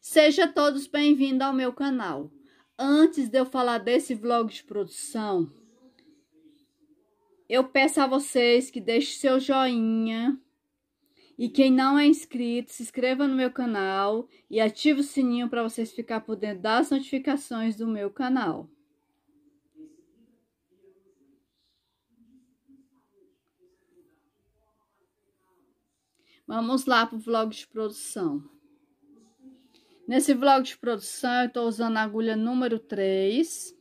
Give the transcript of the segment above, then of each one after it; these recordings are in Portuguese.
Seja todos bem-vindos ao meu canal. Antes de eu falar desse vlog de produção, eu peço a vocês que deixem seu joinha. E quem não é inscrito, se inscreva no meu canal e ative o sininho para vocês ficarem por dentro das notificações do meu canal. Vamos lá para o vlog de produção. Nesse vlog de produção, eu estou usando a agulha número 3.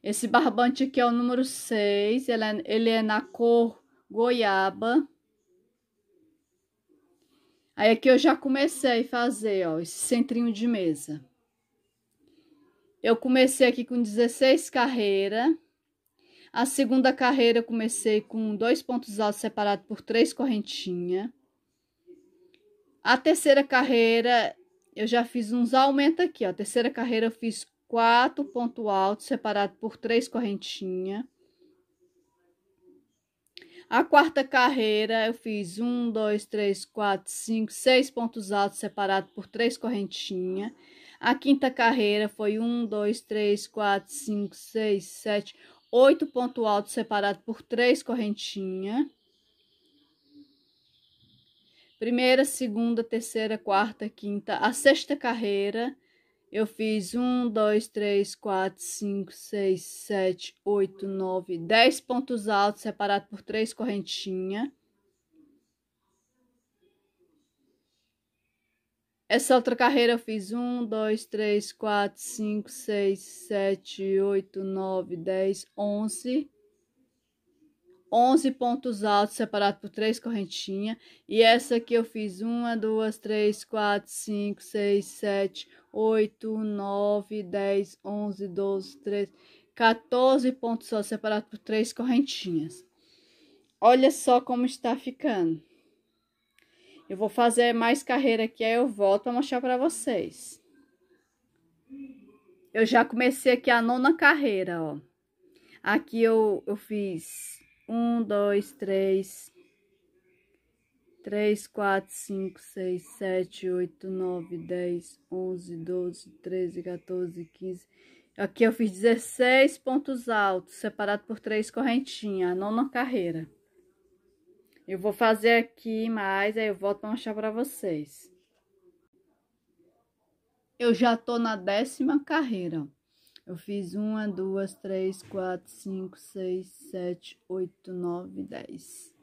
Esse barbante aqui é o número 6, ele é, ele é na cor goiaba. Aí aqui eu já comecei a fazer, ó, esse centrinho de mesa. Eu comecei aqui com 16 carreiras. A segunda carreira eu comecei com dois pontos altos separados por três correntinhas. A terceira carreira eu já fiz uns aumentos aqui, ó. Terceira carreira eu fiz quatro pontos altos separado por três correntinhas. A quarta carreira eu fiz um, dois, três, quatro, cinco, seis pontos altos separado por três correntinhas. A quinta carreira foi um, dois, três, quatro, cinco, seis, sete, oito pontos altos separado por três correntinhas primeira, segunda, terceira, quarta, quinta, a sexta carreira. Eu fiz um, dois, três, quatro, cinco, seis, sete, oito, nove, dez pontos altos separados por três correntinhas. Essa outra carreira eu fiz um, dois, três, quatro, cinco, seis, sete, oito, nove, dez, onze. 11 pontos altos separados por três correntinhas. E essa aqui eu fiz uma, duas, três, quatro, cinco, seis, sete, oito, nove, dez, onze, doze, treze, 14 pontos altos separados por três correntinhas. Olha só como está ficando. Eu vou fazer mais carreira aqui, aí eu volto para mostrar para vocês. Eu já comecei aqui a nona carreira, ó. Aqui eu, eu fiz um, dois, três, três, quatro, cinco, seis, sete, oito, nove, dez, onze, doze, treze, 14, quinze. Aqui eu fiz 16 pontos altos, separado por três correntinhas, a nona carreira. Eu vou fazer aqui mais, aí eu volto para mostrar para vocês. Eu já tô na décima carreira, ó. Eu fiz uma, duas, três, quatro, cinco, seis, sete, oito, nove, dez.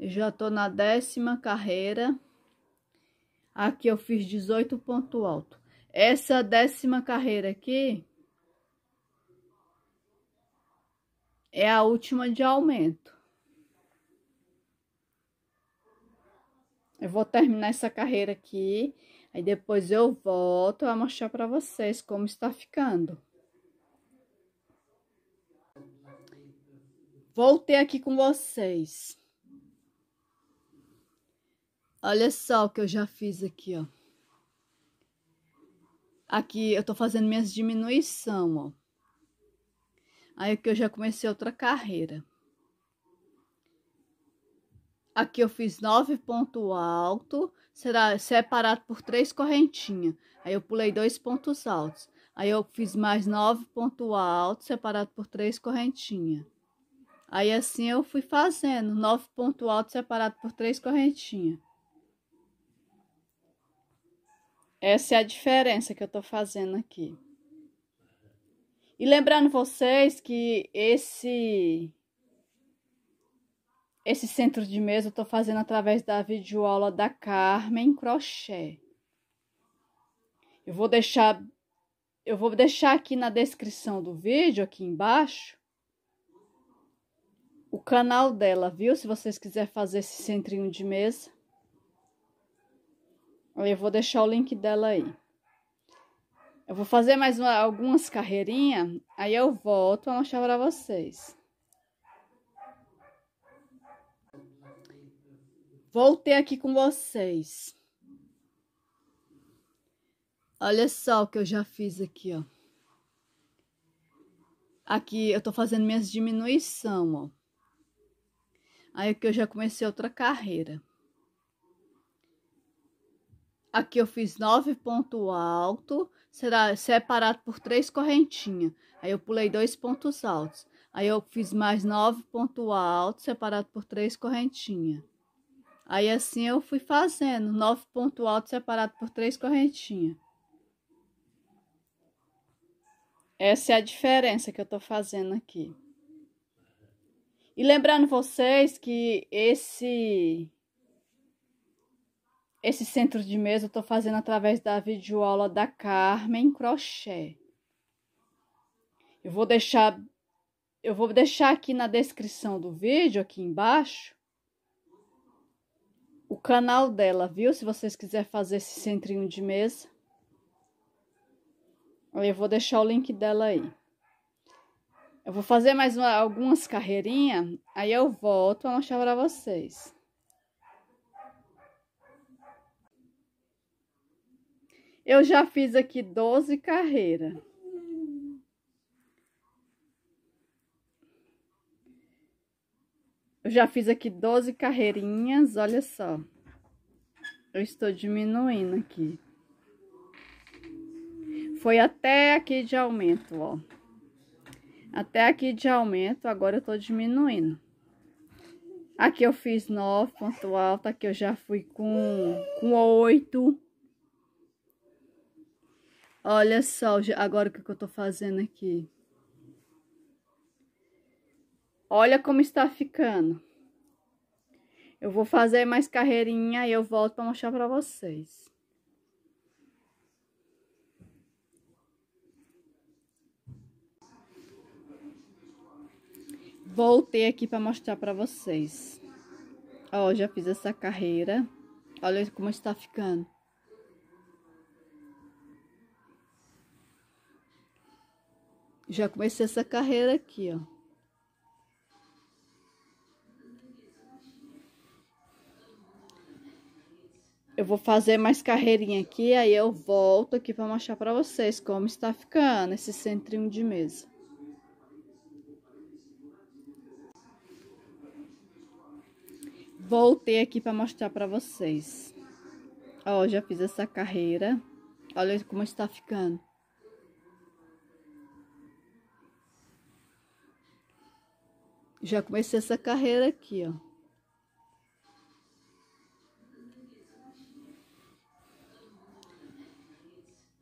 Eu já tô na décima carreira. Aqui eu fiz 18 ponto alto. Essa décima carreira aqui é a última de aumento. Eu vou terminar essa carreira aqui Aí depois eu volto a mostrar pra vocês como está ficando. Voltei aqui com vocês. Olha só o que eu já fiz aqui, ó. Aqui eu tô fazendo minhas diminuição, ó. Aí que eu já comecei outra carreira. Aqui eu fiz nove ponto alto será separado é por três correntinhas. Aí eu pulei dois pontos altos. Aí eu fiz mais nove pontos altos, separado é por três correntinhas. Aí assim eu fui fazendo, nove pontos altos separado é por três correntinhas. Essa é a diferença que eu tô fazendo aqui. E lembrando vocês que esse esse centro de mesa eu estou fazendo através da videoaula da Carmen Crochê. Eu vou deixar eu vou deixar aqui na descrição do vídeo aqui embaixo o canal dela, viu? Se vocês quiserem fazer esse centrinho de mesa. Eu vou deixar o link dela aí. Eu vou fazer mais uma, algumas carreirinhas, aí eu volto a mostrar para vocês. voltei aqui com vocês. Olha só o que eu já fiz aqui, ó. Aqui eu tô fazendo minhas diminuição, ó. Aí que eu já comecei outra carreira. Aqui eu fiz nove ponto alto, será separado por três correntinhas. Aí eu pulei dois pontos altos. Aí eu fiz mais nove ponto alto, separado por três correntinhas. Aí assim eu fui fazendo, nove ponto alto separado por três correntinhas. Essa é a diferença que eu tô fazendo aqui. E lembrando vocês que esse esse centro de mesa eu tô fazendo através da videoaula da Carmen Crochê. Eu vou deixar eu vou deixar aqui na descrição do vídeo aqui embaixo o canal dela, viu? Se vocês quiserem fazer esse centrinho de mesa. Eu vou deixar o link dela aí. Eu vou fazer mais uma, algumas carreirinhas, aí eu volto a mostrar para vocês. Eu já fiz aqui 12 carreiras. Eu já fiz aqui 12 carreirinhas, olha só. Eu estou diminuindo aqui. Foi até aqui de aumento, ó. Até aqui de aumento, agora eu tô diminuindo. Aqui eu fiz 9 ponto alto, aqui eu já fui com, com 8. Olha só, agora o que, que eu tô fazendo aqui. Olha como está ficando. Eu vou fazer mais carreirinha e eu volto para mostrar para vocês. Voltei aqui para mostrar para vocês. Ó, já fiz essa carreira. Olha como está ficando. Já comecei essa carreira aqui, ó. eu vou fazer mais carreirinha aqui, aí eu volto aqui para mostrar para vocês como está ficando esse centrinho de mesa. Voltei aqui para mostrar para vocês. Ó, já fiz essa carreira. Olha como está ficando. Já comecei essa carreira aqui, ó.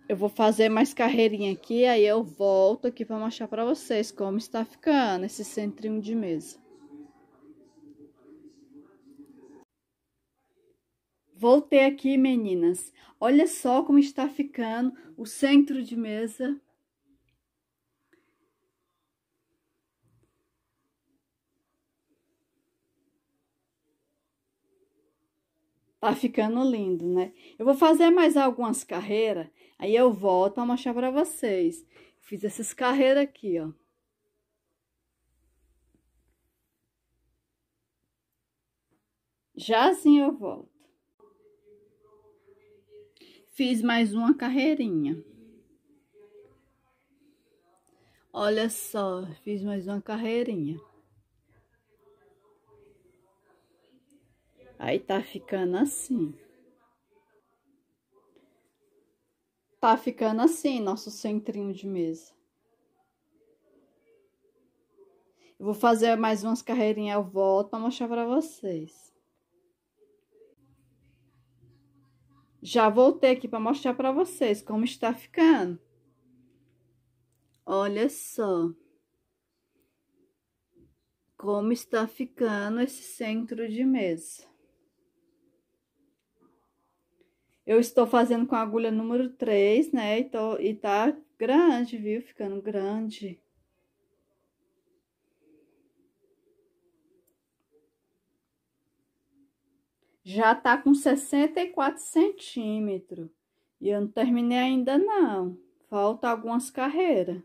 eu vou fazer mais carreirinha aqui, aí eu volto aqui para mostrar para vocês como está ficando esse centrinho de mesa. Voltei aqui, meninas. Olha só como está ficando o centro de mesa Tá ficando lindo, né? Eu vou fazer mais algumas carreiras, aí eu volto a mostrar pra vocês. Fiz essas carreiras aqui, ó. Já assim eu volto. Fiz mais uma carreirinha. Olha só, fiz mais uma carreirinha. Aí tá ficando assim. Tá ficando assim nosso centrinho de mesa. Eu vou fazer mais umas carreirinhas, eu volto pra mostrar pra vocês. Já voltei aqui pra mostrar pra vocês como está ficando. Olha só como está ficando esse centro de mesa. Eu estou fazendo com a agulha número 3, né? E, tô, e tá grande, viu? Ficando grande. Já tá com 64 centímetros. E eu não terminei ainda, não. Falta algumas carreiras.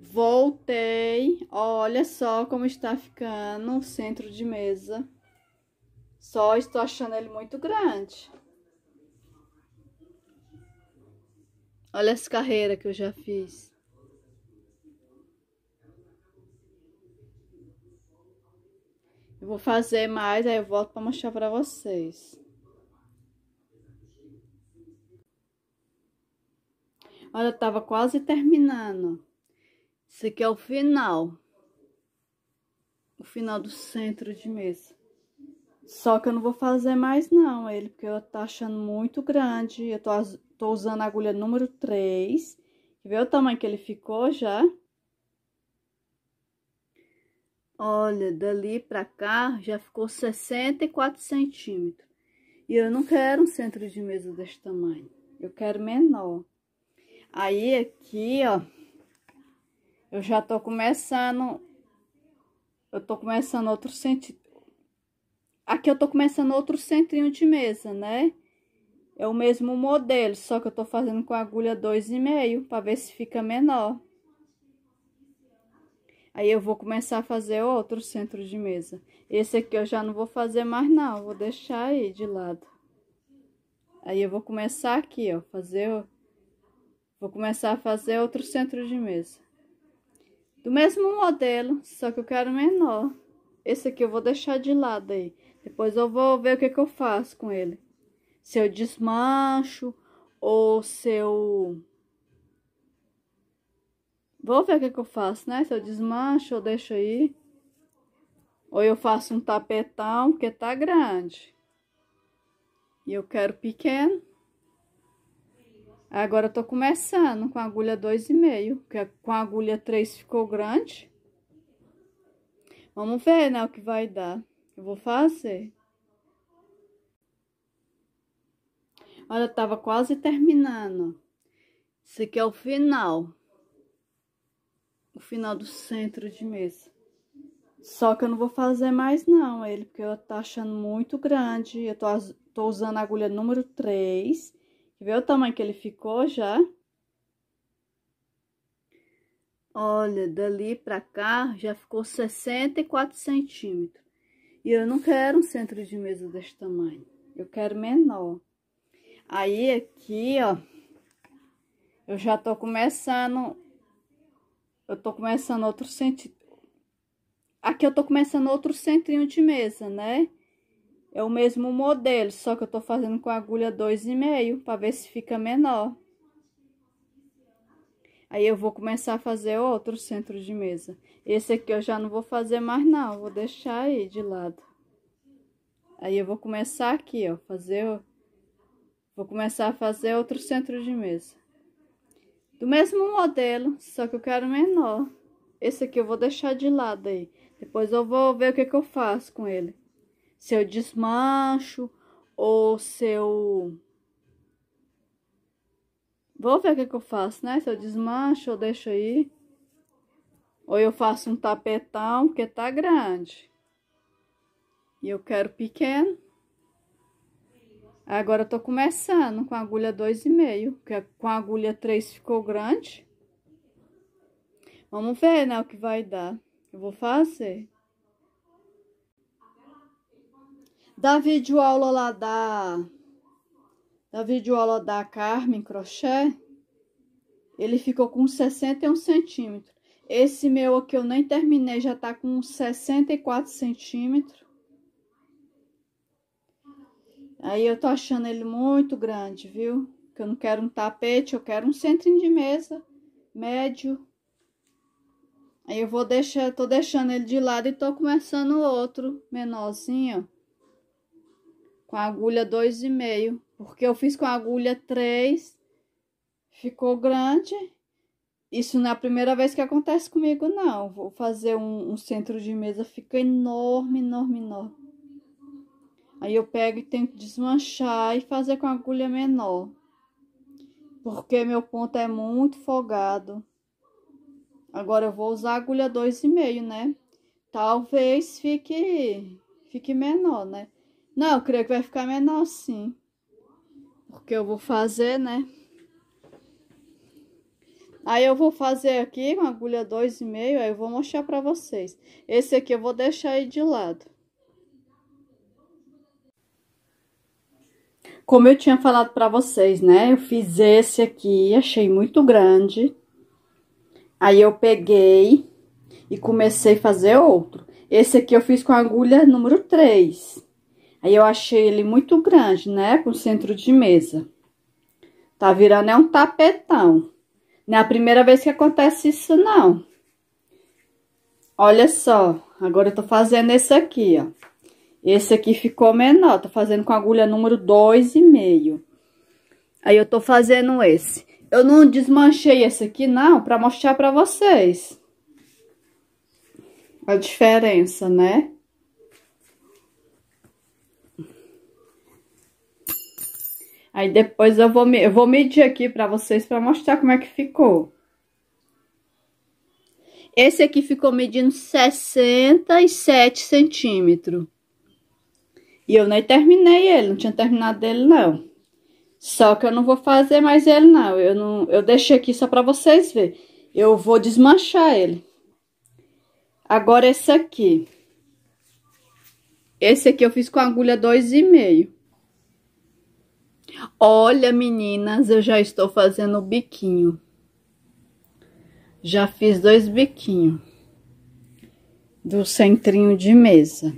Voltei. Olha só como está ficando o centro de mesa. Só estou achando ele muito grande. Olha as carreiras que eu já fiz. Eu vou fazer mais, aí eu volto para mostrar para vocês. Olha, eu tava quase terminando. Esse aqui é o final. O final do centro de mesa. Só que eu não vou fazer mais não ele, porque eu tô achando muito grande. Eu tô, tô usando a agulha número 3. Vê o tamanho que ele ficou já. Olha, dali pra cá já ficou 64 centímetros. E eu não quero um centro de mesa desse tamanho. Eu quero menor. Aí aqui, ó, eu já tô começando... Eu tô começando outro centímetro Aqui eu tô começando outro centrinho de mesa, né? É o mesmo modelo, só que eu tô fazendo com agulha 2,5 para ver se fica menor. Aí eu vou começar a fazer outro centro de mesa. Esse aqui eu já não vou fazer mais não, vou deixar aí de lado. Aí eu vou começar aqui, ó, fazer... Vou começar a fazer outro centro de mesa. Do mesmo modelo, só que eu quero menor. Esse aqui eu vou deixar de lado aí. Depois eu vou ver o que, que eu faço com ele. Se eu desmancho ou se eu... Vou ver o que, que eu faço, né? Se eu desmancho, eu deixo aí. Ou eu faço um tapetão, porque tá grande. E eu quero pequeno. Agora eu tô começando com agulha 2,5, porque com agulha 3 ficou grande. Vamos ver, né, o que vai dar. Eu vou fazer. Olha, eu tava quase terminando. Esse aqui é o final. O final do centro de mesa. Só que eu não vou fazer mais não ele, porque eu tô achando muito grande. Eu tô, tô usando a agulha número 3. Vê o tamanho que ele ficou já? Olha, dali pra cá já ficou 64 centímetros. E eu não quero um centro de mesa desse tamanho. Eu quero menor. Aí aqui, ó, eu já tô começando, eu tô começando outro centro, aqui eu tô começando outro centrinho de mesa, né? É o mesmo modelo, só que eu tô fazendo com agulha 2,5 para ver se fica menor. Aí eu vou começar a fazer outro centro de mesa. Esse aqui eu já não vou fazer mais não, vou deixar aí de lado. Aí eu vou começar aqui, ó, fazer... Vou começar a fazer outro centro de mesa. Do mesmo modelo, só que eu quero menor. Esse aqui eu vou deixar de lado aí. Depois eu vou ver o que, que eu faço com ele. Se eu desmancho ou se eu Vou ver o que, que eu faço, né? Se eu desmancho, eu deixo aí. Ou eu faço um tapetão, porque tá grande. E eu quero pequeno. Agora eu tô começando com agulha 2,5, porque com agulha 3 ficou grande. Vamos ver, né, o que vai dar. Eu vou fazer. Da aula lá da da videoaula da Carmen Crochê, ele ficou com 61 centímetros. Esse meu aqui eu nem terminei, já tá com 64 centímetros. Aí eu tô achando ele muito grande, viu? Que eu não quero um tapete, eu quero um centrinho de mesa médio. Aí eu vou deixar, tô deixando ele de lado e tô começando outro menorzinho com a agulha 2,5, porque eu fiz com a agulha 3, ficou grande. Isso não é a primeira vez que acontece comigo, não. Vou fazer um, um centro de mesa, fica enorme, enorme, enorme. Aí eu pego e tenho que desmanchar e fazer com agulha menor. Porque meu ponto é muito folgado. Agora eu vou usar agulha 2,5, né? Talvez fique, fique menor, né? Não, eu creio que vai ficar menor sim. Porque eu vou fazer, né? Aí eu vou fazer aqui com agulha 2,5, aí eu vou mostrar pra vocês. Esse aqui eu vou deixar aí de lado. Como eu tinha falado pra vocês, né? Eu fiz esse aqui, achei muito grande. Aí eu peguei e comecei a fazer outro. Esse aqui eu fiz com agulha número 3. Aí eu achei ele muito grande, né? Com centro de mesa. Tá virando é um tapetão. Não é a primeira vez que acontece isso, não. Olha só, agora eu tô fazendo esse aqui, ó. Esse aqui ficou menor, tô fazendo com agulha número 2,5. Aí eu tô fazendo esse. Eu não desmanchei esse aqui, não, pra mostrar pra vocês. A diferença, né? Aí depois eu vou, eu vou medir aqui pra vocês pra mostrar como é que ficou. Esse aqui ficou medindo 67 centímetros. E eu nem terminei ele, não tinha terminado ele não. Só que eu não vou fazer mais ele não, eu, não, eu deixei aqui só pra vocês verem. Eu vou desmanchar ele. Agora esse aqui. Esse aqui eu fiz com agulha 2,5. Olha, meninas, eu já estou fazendo o biquinho. Já fiz dois biquinhos do centrinho de mesa.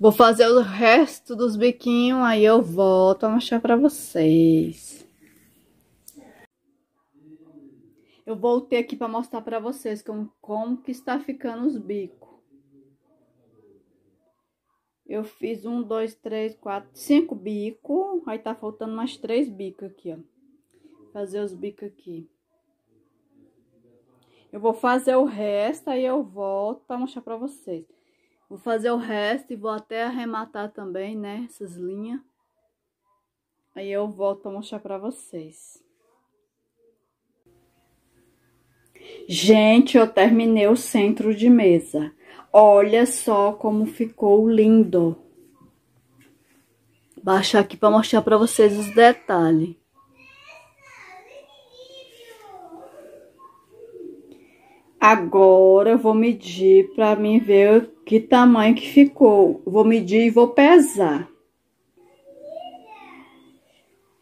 Vou fazer o resto dos biquinhos, aí eu volto a mostrar pra vocês. Eu voltei aqui para mostrar para vocês como, como que está ficando os bicos. Eu fiz um, dois, três, quatro, cinco bicos. Aí tá faltando mais três bicos aqui, ó. Fazer os bicos aqui. Eu vou fazer o resto, aí eu volto para mostrar para vocês. Vou fazer o resto e vou até arrematar também, né? Essas linhas. Aí eu volto para mostrar para vocês. Gente, eu terminei o centro de mesa. Olha só como ficou lindo. Baixar aqui para mostrar para vocês os detalhes. Agora eu vou medir para mim ver que tamanho que ficou. Vou medir e vou pesar.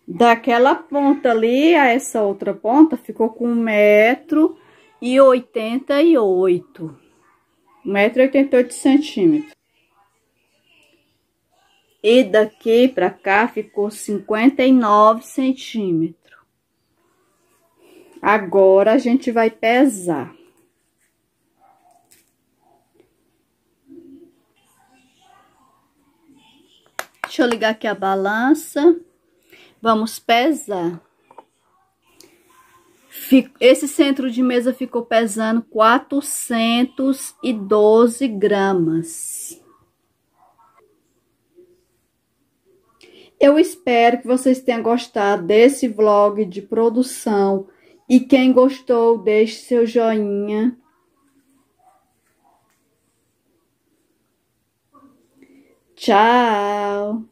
Daquela ponta ali a essa outra ponta ficou com um metro e oitenta e oito, metro e oitenta e oito centímetros. E daqui para cá ficou cinquenta e nove centímetros. Agora a gente vai pesar. Deixa eu ligar aqui a balança. Vamos pesar. Esse centro de mesa ficou pesando 412 gramas. Eu espero que vocês tenham gostado desse vlog de produção. E quem gostou, deixe seu joinha. Tchau!